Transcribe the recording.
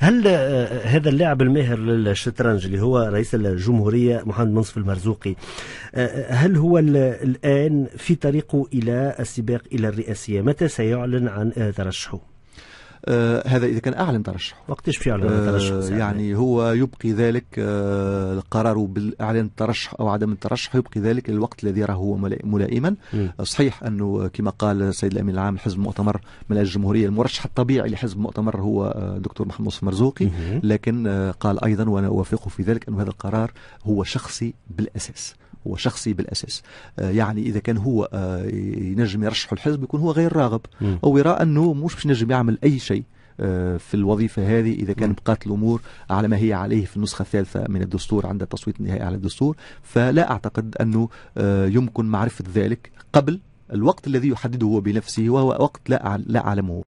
هل آه، آه، هذا اللاعب الماهر للشطرنج اللي هو رئيس الجمهورية محمد منصف المرزوقي آه، هل هو الآن في طريقه إلى السباق إلى الرئاسية متى سيعلن عن ترشحه؟ آه هذا اذا كان اعلن ترشحه وقتاش باش يعلن ترشحه يعني هو يبقي ذلك آه قراره بالاعلان الترشح او عدم الترشح يبقي ذلك الوقت الذي يراه هو ملائما صحيح انه كما قال السيد الامين العام لحزب المؤتمر من الجمهوريه المرشح الطبيعي لحزب المؤتمر هو الدكتور آه، محمود مرزوقي لكن آه، قال ايضا وانا اوافقه في ذلك انه هذا القرار هو شخصي بالاساس هو شخصي بالاساس آه يعني اذا كان هو آه ينجم يرشح الحزب يكون هو غير راغب مم. او يرى انه مش باش ينجم يعمل اي آه، في الوظيفة هذه إذا كان بقات الأمور على ما هي عليه في النسخة الثالثة من الدستور عند التصويت النهائي على الدستور فلا أعتقد أنه آه، يمكن معرفة ذلك قبل الوقت الذي يحدده هو بنفسه وهو وقت لا لا أعلمه